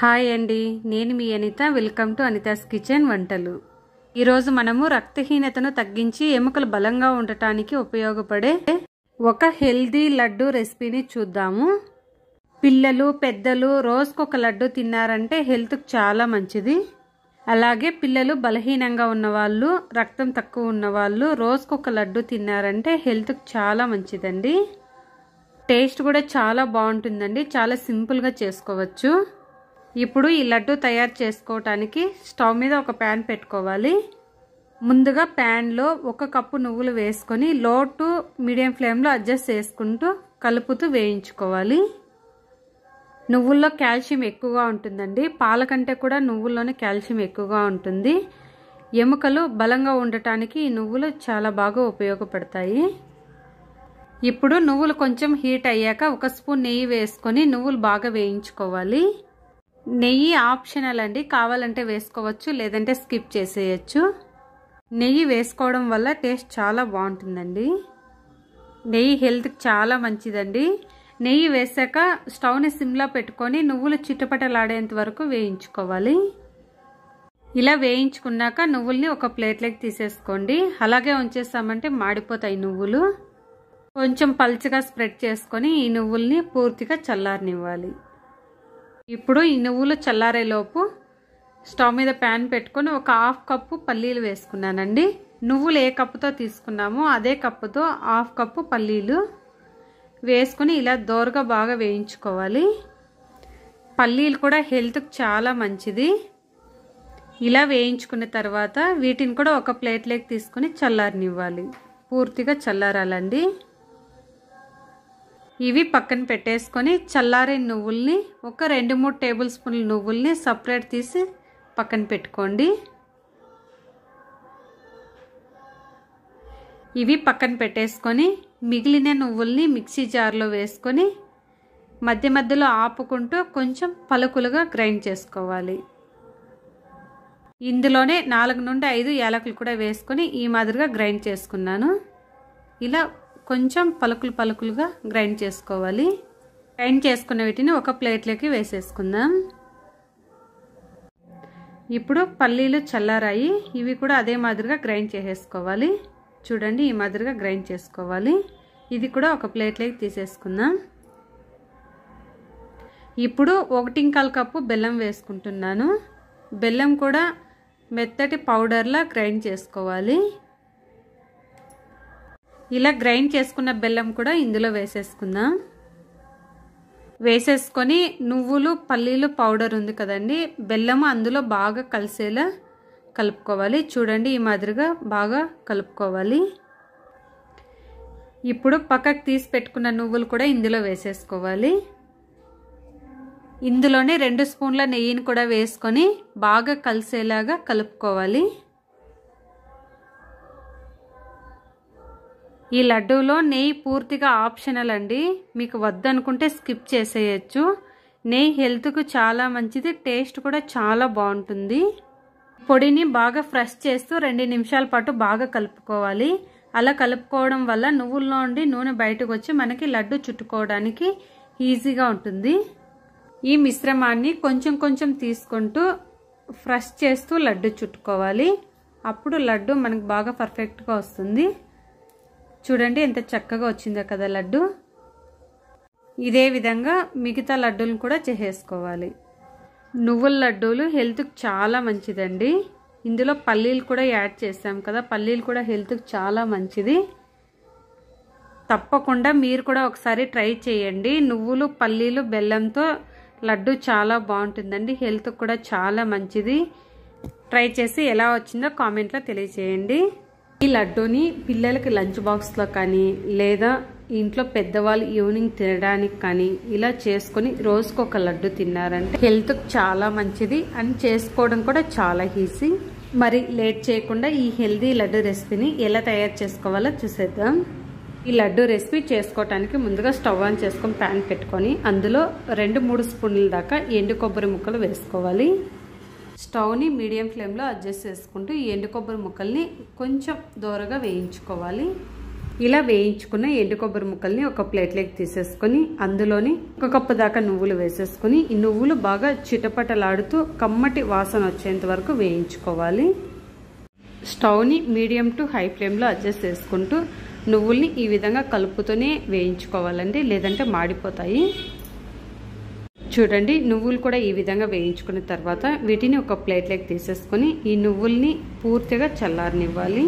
hi అండి నేను మీ Anitha welcome to Anitha's kitchen వంటలు ఈరోజు మనము రక్తహీనతను తగ్గించి ఎముకలు బలంగా ఉండటానికి ఉపయోగపడే ఒక హెల్దీ లడ్డు రెసిపీని చూద్దాము పిల్లలు పెద్దలు ఒక లడ్డు తిన్నారంటే హెల్త్కి చాలా మంచిది అలాగే పిల్లలు బలహీనంగా ఉన్నవాళ్ళు రక్తం తక్కువ ఉన్నవాళ్ళు ఒక లడ్డు తిన్నారంటే హెల్త్కి చాలా మంచిదండి టేస్ట్ కూడా చాలా బాగుంటుందండి చాలా సింపుల్గా చేసుకోవచ్చు ఇప్పుడు ఈ లడ్డు తయారు చేసుకోవటానికి స్టవ్ మీద ఒక ప్యాన్ పెట్టుకోవాలి ముందుగా ప్యాన్లో ఒక కప్పు నువ్వులు వేసుకొని లో టు మీడియం ఫ్లేమ్లో అడ్జస్ట్ చేసుకుంటూ కలుపుతూ వేయించుకోవాలి నువ్వుల్లో కాల్షియం ఎక్కువగా ఉంటుందండి పాల కంటే కూడా నువ్వుల్లోనే కాల్షియం ఎక్కువగా ఉంటుంది ఎముకలు బలంగా ఉండటానికి ఈ నువ్వులు చాలా బాగా ఉపయోగపడతాయి ఇప్పుడు నువ్వులు కొంచెం హీట్ అయ్యాక ఒక స్పూన్ నెయ్యి వేసుకొని నువ్వులు బాగా వేయించుకోవాలి నెయ్యి ఆప్షనల్ అండి కావాలంటే వేసుకోవచ్చు లేదంటే స్కిప్ చేసేయచ్చు నెయ్యి వేసుకోవడం వల్ల టేస్ట్ చాలా బాగుంటుందండి నెయ్యి హెల్త్కి చాలా మంచిదండి నెయ్యి వేసాక స్టవ్ని సిమ్లా పెట్టుకొని నువ్వులు చిట్టపటలాడేంత వరకు వేయించుకోవాలి ఇలా వేయించుకున్నాక నువ్వుల్ని ఒక ప్లేట్లోకి తీసేసుకోండి అలాగే ఉంచేస్తామంటే మాడిపోతాయి నువ్వులు కొంచెం పల్చగా స్ప్రెడ్ చేసుకొని ఈ నువ్వుల్ని పూర్తిగా చల్లారనివ్వాలి ఇప్పుడు ఈ నువ్వులు చల్లారేలోపు స్టవ్ మీద ప్యాన్ పెట్టుకొని ఒక హాఫ్ కప్పు పల్లీలు వేసుకున్నానండి నువ్వులు ఏ కప్పుతో తీసుకున్నామో అదే కప్పుతో హాఫ్ కప్పు పల్లీలు వేసుకొని ఇలా దోరగా బాగా వేయించుకోవాలి పల్లీలు కూడా హెల్త్కి చాలా మంచిది ఇలా వేయించుకున్న తర్వాత వీటిని కూడా ఒక ప్లేట్లోకి తీసుకుని చల్లారనివ్వాలి పూర్తిగా చల్లారాలండి ఇవి పక్కన పెట్టేసుకొని చల్లారే నువ్వుల్ని ఒక రెండు మూడు టేబుల్ స్పూన్ల నువ్వుల్ని సపరేట్ తీసి పక్కన పెట్టుకోండి ఇవి పక్కన పెట్టేసుకొని మిగిలిన నువ్వుల్ని మిక్సీ జార్లో వేసుకొని మధ్య మధ్యలో ఆపుకుంటూ కొంచెం పలుకులుగా గ్రైండ్ చేసుకోవాలి ఇందులోనే నాలుగు నుండి ఐదు యాలకులు కూడా వేసుకొని ఈ మాదిరిగా గ్రైండ్ చేసుకున్నాను ఇలా కొంచెం పలుకులు పలుకులుగా గ్రైండ్ చేసుకోవాలి గ్రైండ్ చేసుకున్న వీటిని ఒక ప్లేట్లోకి వేసేసుకుందాం ఇప్పుడు పల్లీలు చల్లారాయి ఇవి కూడా అదే మాదిరిగా గ్రైండ్ చేసేసుకోవాలి చూడండి ఈ మాదిరిగా గ్రైండ్ చేసుకోవాలి ఇది కూడా ఒక ప్లేట్లోకి తీసేసుకుందాం ఇప్పుడు ఒకటింకాల కప్పు బెల్లం వేసుకుంటున్నాను బెల్లం కూడా మెత్తటి పౌడర్లా గ్రైండ్ చేసుకోవాలి ఇలా గ్రైండ్ చేసుకున్న బెల్లం కూడా ఇందులో వేసేసుకుందాం వేసేసుకొని నువ్వులు పల్లీలు పౌడర్ ఉంది కదండి బెల్లం అందులో బాగా కలిసేలా కలుపుకోవాలి చూడండి ఈ మాదిరిగా బాగా కలుపుకోవాలి ఇప్పుడు పక్కకు తీసి పెట్టుకున్న నువ్వులు కూడా ఇందులో వేసేసుకోవాలి ఇందులోనే రెండు స్పూన్ల నెయ్యిని కూడా వేసుకొని బాగా కలిసేలాగా కలుపుకోవాలి ఈ లడ్డూలో నెయ్యి పూర్తిగా ఆప్షనల్ అండి మీకు వద్దనుకుంటే స్కిప్ చేసేయచ్చు నెయ్యి హెల్త్కు చాలా మంచిది టేస్ట్ కూడా చాలా బాగుంటుంది పొడిని బాగా ఫ్రెష్ చేస్తూ రెండు నిమిషాల పాటు బాగా కలుపుకోవాలి అలా కలుపుకోవడం వల్ల నువ్వుల్లో ఉండి నూనె బయటకు వచ్చి మనకి లడ్డు చుట్టుకోవడానికి ఈజీగా ఉంటుంది ఈ మిశ్రమాన్ని కొంచెం కొంచెం తీసుకుంటూ ఫ్రెష్ చేస్తూ లడ్డు చుట్టుకోవాలి అప్పుడు లడ్డు మనకు బాగా పర్ఫెక్ట్గా వస్తుంది చూడండి ఎంత చక్కగా వచ్చిందో కదా లడ్డు ఇదే విధంగా మిగతా లడ్డూలను కూడా చేసేసుకోవాలి నువ్వుల లడ్డూలు హెల్త్కి చాలా మంచిదండి ఇందులో పల్లీలు కూడా యాడ్ చేసాం కదా పల్లీలు కూడా హెల్త్కి చాలా మంచిది తప్పకుండా మీరు కూడా ఒకసారి ట్రై చేయండి నువ్వులు పల్లీలు బెల్లంతో లడ్డు చాలా బాగుంటుందండి హెల్త్కి కూడా చాలా మంచిది ట్రై చేసి ఎలా వచ్చిందో కామెంట్లో తెలియచేయండి ఈ లడ్డూని పిల్లలకి లంచ్ బాక్స్లో కానీ లేదా ఇంట్లో పెద్దవాళ్ళు ఈవినింగ్ తినడానికి కానీ ఇలా చేసుకుని రోజుకు ఒక లడ్డు తిన్నారంటే హెల్త్కి చాలా మంచిది అని చేసుకోవడం కూడా చాలా ఈజీ మరి లేట్ చేయకుండా ఈ హెల్దీ లడ్డు రెసిపీని ఎలా తయారు చేసుకోవాలో చూసేద్దాం ఈ లడ్డు రెసిపీ చేసుకోవటానికి ముందుగా స్టవ్ ఆన్ చేసుకొని ప్యాన్ పెట్టుకొని అందులో రెండు మూడు స్పూన్ల దాకా ఎండు కొబ్బరి ముక్కలు వేసుకోవాలి స్టవ్ని మీడియం ఫ్లేమ్లో అడ్జస్ట్ చేసుకుంటూ ఈ ఎండు కొబ్బరి ముక్కల్ని కొంచెం దూరగా వేయించుకోవాలి ఇలా వేయించుకున్న ఎండు కొబ్బరి ముక్కల్ని ఒక ప్లేట్లోకి తీసేసుకొని అందులోని ఒక కప్పు దాకా నువ్వులు వేసేసుకొని ఈ నువ్వులు బాగా చిటపటలాడుతూ కమ్మటి వాసన వచ్చేంత వరకు వేయించుకోవాలి స్టవ్ని మీడియం టు హై ఫ్లేమ్లో అడ్జస్ట్ చేసుకుంటూ నువ్వుల్ని ఈ విధంగా కలుపుతూనే వేయించుకోవాలండి లేదంటే మాడిపోతాయి చూడండి నువ్వులు కూడా ఈ విధంగా వేయించుకున్న తర్వాత వీటిని ఒక ప్లేట్లోకి తీసేసుకొని ఈ నువ్వుల్ని పూర్తిగా చల్లారనివ్వాలి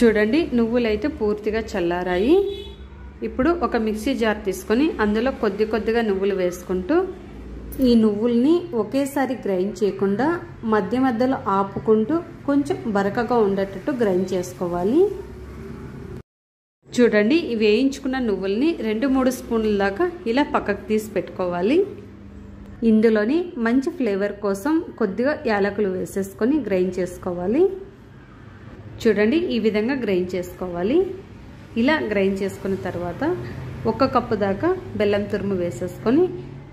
చూడండి నువ్వులు అయితే పూర్తిగా చల్లారాయి ఇప్పుడు ఒక మిక్సీ జార్ తీసుకొని అందులో కొద్ది కొద్దిగా నువ్వులు వేసుకుంటూ ఈ నువ్వుల్ని ఒకేసారి గ్రైండ్ చేయకుండా మధ్య మధ్యలో ఆపుకుంటూ కొంచెం బరకగా ఉండేటట్టు గ్రైండ్ చేసుకోవాలి చూడండి ఇవి వేయించుకున్న నువ్వుల్ని రెండు మూడు స్పూన్ల దాకా ఇలా పక్కకు తీసి పెట్టుకోవాలి ఇందులోని మంచి ఫ్లేవర్ కోసం కొద్దిగా యాలకులు వేసేసుకొని గ్రైండ్ చేసుకోవాలి చూడండి ఈ విధంగా గ్రైండ్ చేసుకోవాలి ఇలా గ్రైండ్ చేసుకున్న తర్వాత ఒక కప్పు దాకా బెల్లం తురుము వేసేసుకొని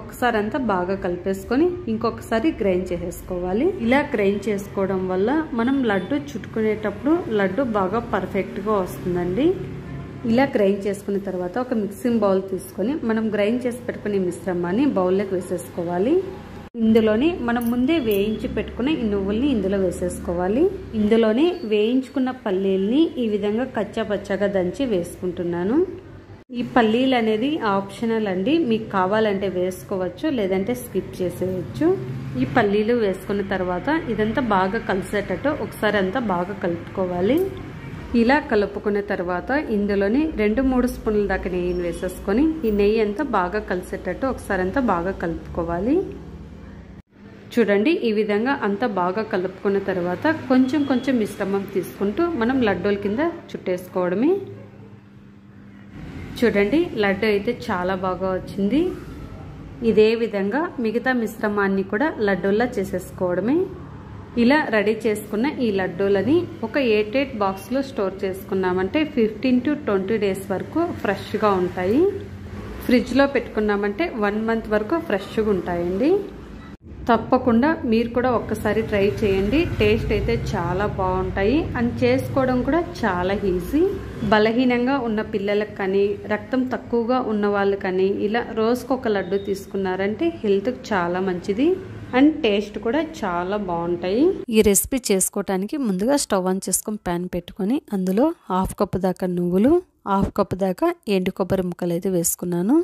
ఒకసారి అంతా బాగా కలిపేసుకొని ఇంకొకసారి గ్రైండ్ చేసేసుకోవాలి ఇలా గ్రైండ్ చేసుకోవడం వల్ల మనం లడ్డు చుట్టుకునేటప్పుడు లడ్డు బాగా పర్ఫెక్ట్గా వస్తుందండి ఇలా గ్రైండ్ చేసుకున్న తర్వాత ఒక మిక్సింగ్ బౌల్ తీసుకొని మనం గ్రైండ్ చేసి పెట్టుకునే మిశ్రమాన్ని బౌల్లోకి వేసేసుకోవాలి ఇందులోనే మనం ముందే వేయించి పెట్టుకున్న ఈ నువ్వుల్ని ఇందులో వేసేసుకోవాలి ఇందులోనే వేయించుకున్న పల్లీల్ని ఈ విధంగా కచ్చాపచ్చాగా దంచి వేసుకుంటున్నాను ఈ పల్లీలు అనేది ఆప్షనల్ అండి మీకు కావాలంటే వేసుకోవచ్చు లేదంటే స్కిప్ చేసేయచ్చు ఈ పల్లీలు వేసుకున్న తర్వాత ఇదంతా బాగా కలిసేటట్టు ఒకసారి అంతా బాగా కలుపుకోవాలి ఇలా కలుపుకున్న తర్వాత ఇందులోని రెండు మూడు స్పూన్ల దాకా నెయ్యిని వేసేసుకొని ఈ నెయ్యి అంతా బాగా కలిసేటట్టు ఒకసారి అంతా బాగా కలుపుకోవాలి చూడండి ఈ విధంగా అంతా బాగా కలుపుకున్న తర్వాత కొంచెం కొంచెం మిశ్రమం తీసుకుంటూ మనం లడ్డూల కింద చుట్టేసుకోవడమే చూడండి లడ్డు అయితే చాలా బాగా వచ్చింది ఇదే విధంగా మిగతా మిశ్రమాన్ని కూడా లడ్డూల్లా చేసేసుకోవడమే ఇలా రెడీ చేసుకున్న ఈ లడ్డూలని ఒక ఎయిట్ ఎయిట్ బాక్స్లో స్టోర్ చేసుకున్నామంటే ఫిఫ్టీన్ టు ట్వంటీ డేస్ వరకు ఫ్రెష్గా ఉంటాయి ఫ్రిడ్జ్లో పెట్టుకున్నామంటే వన్ మంత్ వరకు ఫ్రెష్గా ఉంటాయండి తప్పకుండా మీరు కూడా ఒక్కసారి ట్రై చేయండి టేస్ట్ అయితే చాలా బాగుంటాయి అండ్ చేసుకోవడం కూడా చాలా ఈజీ బలహీనంగా ఉన్న పిల్లలకు కానీ రక్తం తక్కువగా ఉన్న వాళ్ళు కానీ ఇలా రోజుకొక లడ్డు తీసుకున్నారంటే హెల్త్కి చాలా మంచిది అండ్ టేస్ట్ కూడా చాలా బాగుంటాయి ఈ రెసిపీ చేసుకోవటానికి ముందుగా స్టవ్ ఆన్ చేసుకొని ప్యాన్ పెట్టుకొని అందులో హాఫ్ కప్ దాకా నువ్వులు హాఫ్ కప్ దాకా ఎండు కొబ్బరి ముక్కలు అయితే వేసుకున్నాను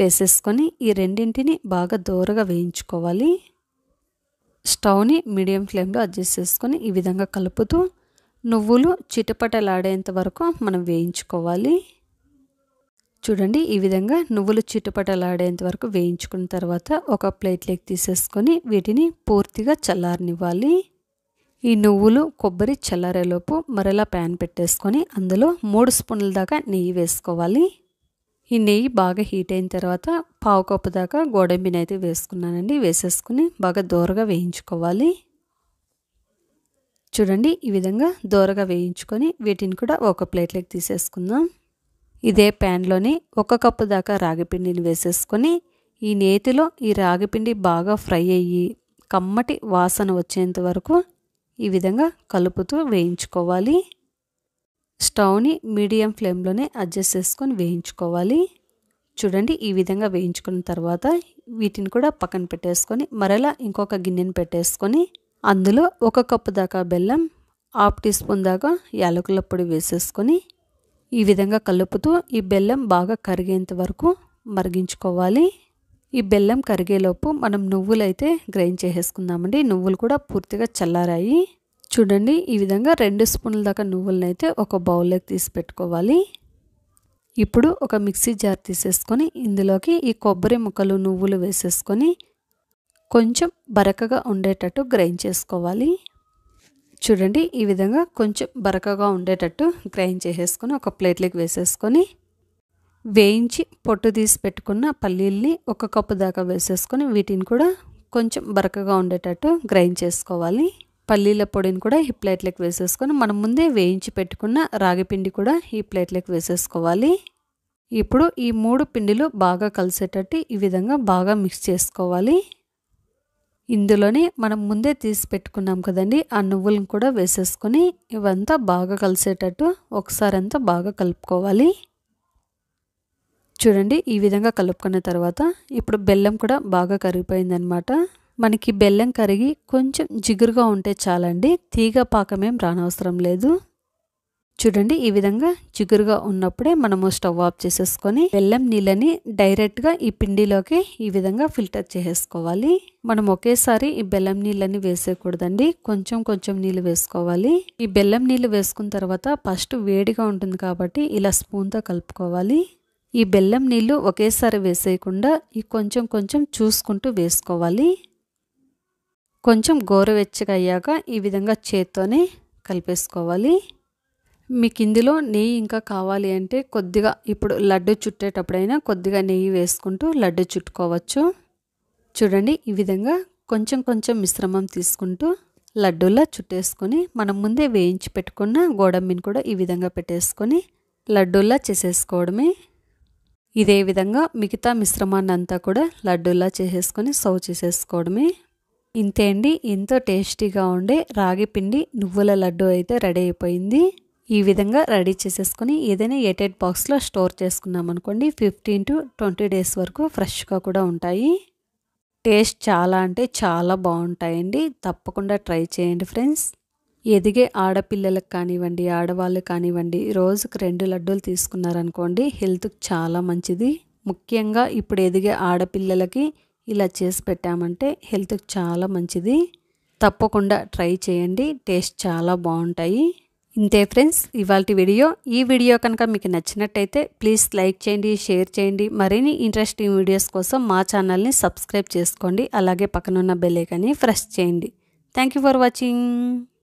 వేసేసుకొని ఈ రెండింటిని బాగా దూరగా వేయించుకోవాలి స్టవ్ని మీడియం ఫ్లేమ్లో అడ్జస్ట్ చేసుకొని ఈ విధంగా కలుపుతూ నువ్వులు చిటపటలాడేంత వరకు మనం వేయించుకోవాలి చూడండి ఈ విధంగా నువ్వులు చిట్టుపటలాడేంత వరకు వేయించుకున్న తర్వాత ఒక ప్లేట్లోకి తీసేసుకొని వీటిని పూర్తిగా చల్లారనివ్వాలి ఈ నువ్వులు కొబ్బరి చల్లారేలోపు మరలా ప్యాన్ పెట్టేసుకొని అందులో మూడు స్పూన్ల దాకా నెయ్యి వేసుకోవాలి ఈ నెయ్యి బాగా హీట్ అయిన తర్వాత పావు కప్పు దాకా గోడంబిని అయితే వేసుకున్నానండి వేసేసుకుని బాగా దోరగా వేయించుకోవాలి చూడండి ఈ విధంగా దోరగా వేయించుకొని వీటిని కూడా ఒక ప్లేట్లోకి తీసేసుకుందాం ఇదే ప్యాన్లోని ఒక కప్పు దాకా రాగిపిండిని వేసేసుకొని ఈ నేతిలో ఈ రాగిపిండి బాగా ఫ్రై అయ్యి కమ్మటి వాసన వచ్చేంత వరకు ఈ విధంగా కలుపుతూ వేయించుకోవాలి స్టవ్ని మీడియం ఫ్లేమ్లోనే అడ్జస్ట్ చేసుకొని వేయించుకోవాలి చూడండి ఈ విధంగా వేయించుకున్న తర్వాత వీటిని కూడా పక్కన పెట్టేసుకొని మరలా ఇంకొక గిన్నెని పెట్టేసుకొని అందులో ఒక కప్పు దాకా బెల్లం హాఫ్ టీ స్పూన్ దాకా యాలకుల పొడి వేసేసుకొని ఈ విధంగా కలుపుతూ ఈ బెల్లం బాగా కరిగేంత వరకు మరిగించుకోవాలి ఈ బెల్లం కరిగేలోపు మనం నువ్వులు అయితే గ్రైండ్ చేసేసుకుందామండి నువ్వులు కూడా పూర్తిగా చల్లారాయి చూడండి ఈ విధంగా రెండు స్పూన్ల దాకా నువ్వులను అయితే ఒక బౌల్లోకి తీసి పెట్టుకోవాలి ఇప్పుడు ఒక మిక్సీ జార్ తీసేసుకొని ఇందులోకి ఈ కొబ్బరి ముక్కలు నువ్వులు వేసేసుకొని కొంచెం బరకగా ఉండేటట్టు గ్రైండ్ చేసుకోవాలి చూడండి ఈ విధంగా కొంచెం బరకగా ఉండేటట్టు గ్రైండ్ చేసేసుకొని ఒక ప్లేట్లోకి వేసేసుకొని వేయించి పొట్టు తీసి పెట్టుకున్న పల్లీల్ని ఒక కప్పు దాకా వేసేసుకొని వీటిని కూడా కొంచెం బరకగా ఉండేటట్టు గ్రైండ్ చేసుకోవాలి పల్లీల పొడిని కూడా ఈ ప్లేట్లోకి వేసేసుకొని మనం ముందే వేయించి పెట్టుకున్న రాగిపిండి కూడా ఈ ప్లేట్లోకి వేసేసుకోవాలి ఇప్పుడు ఈ మూడు పిండిలు బాగా కలిసేటట్టు ఈ విధంగా బాగా మిక్స్ చేసుకోవాలి ఇందులోనే మనం ముందే తీసి పెట్టుకున్నాం కదండి ఆ నువ్వులను కూడా వేసేసుకొని ఇవంతా బాగా కలిసేటట్టు ఒకసారి అంతా బాగా కలుపుకోవాలి చూడండి ఈ విధంగా కలుపుకున్న తర్వాత ఇప్పుడు బెల్లం కూడా బాగా కరిగిపోయిందనమాట మనకి బెల్లం కరిగి కొంచెం జిగురుగా ఉంటే చాలండి తీగ పాకమేం రానవసరం లేదు చూడండి ఈ విధంగా చిగురుగా ఉన్నప్పుడే మనము స్టవ్ ఆఫ్ చేసేసుకొని బెల్లం నీళ్ళని డైరెక్ట్గా ఈ పిండిలోకి ఈ విధంగా ఫిల్టర్ చేసేసుకోవాలి మనం ఒకేసారి ఈ బెల్లం నీళ్ళని వేసేయకూడదండి కొంచెం కొంచెం నీళ్ళు వేసుకోవాలి ఈ బెల్లం నీళ్ళు వేసుకున్న తర్వాత ఫస్ట్ వేడిగా ఉంటుంది కాబట్టి ఇలా స్పూన్తో కలుపుకోవాలి ఈ బెల్లం నీళ్ళు ఒకేసారి వేసేయకుండా ఈ కొంచెం కొంచెం చూసుకుంటూ వేసుకోవాలి కొంచెం గోరువెచ్చగా అయ్యాక ఈ విధంగా చేత్తోనే కలిపేసుకోవాలి మీకు ఇందులో నెయ్యి ఇంకా కావాలి అంటే కొద్దిగా ఇప్పుడు లడ్డు చుట్టేటప్పుడైనా కొద్దిగా నెయ్యి వేసుకుంటూ లడ్డు చుట్టుకోవచ్చు చూడండి ఈ విధంగా కొంచెం కొంచెం మిశ్రమం తీసుకుంటూ లడ్డూలా చుట్టేసుకొని మనం ముందే వేయించి పెట్టుకున్న గోడమ్మిని కూడా ఈ విధంగా పెట్టేసుకొని లడ్డూలా చేసేసుకోవడమే ఇదే విధంగా మిగతా మిశ్రమాన్ని అంతా కూడా లడ్డూలా చేసేసుకొని సర్వ్ చేసేసుకోవడమే ఇంతే అండి ఎంతో టేస్టీగా ఉండే రాగి పిండి నువ్వుల లడ్డు అయితే రెడీ అయిపోయింది ఈ విధంగా రెడీ చేసేసుకుని ఏదైనా ఎయిటెడ్ బాక్స్లో స్టోర్ చేసుకున్నాం అనుకోండి ఫిఫ్టీన్ టు ట్వంటీ డేస్ వరకు ఫ్రెష్గా కూడా ఉంటాయి టేస్ట్ చాలా అంటే చాలా బాగుంటాయండి తప్పకుండా ట్రై చేయండి ఫ్రెండ్స్ ఎదిగే ఆడపిల్లలకు కానివ్వండి ఆడవాళ్ళు కానివ్వండి రోజుకు రెండు లడ్డూలు తీసుకున్నారనుకోండి హెల్త్కి చాలా మంచిది ముఖ్యంగా ఇప్పుడు ఎదిగే ఆడపిల్లలకి ఇలా చేసి పెట్టామంటే హెల్త్కి చాలా మంచిది తప్పకుండా ట్రై చేయండి టేస్ట్ చాలా బాగుంటాయి ఇంతే ఫ్రెండ్స్ ఇవాళ వీడియో ఈ వీడియో కనుక మీకు నచ్చినట్టయితే ప్లీజ్ లైక్ చేయండి షేర్ చేయండి మరిన్ని ఇంట్రెస్టింగ్ వీడియోస్ కోసం మా ఛానల్ని సబ్స్క్రైబ్ చేసుకోండి అలాగే పక్కనున్న బెల్లేకని ప్రెస్ చేయండి థ్యాంక్ ఫర్ వాచింగ్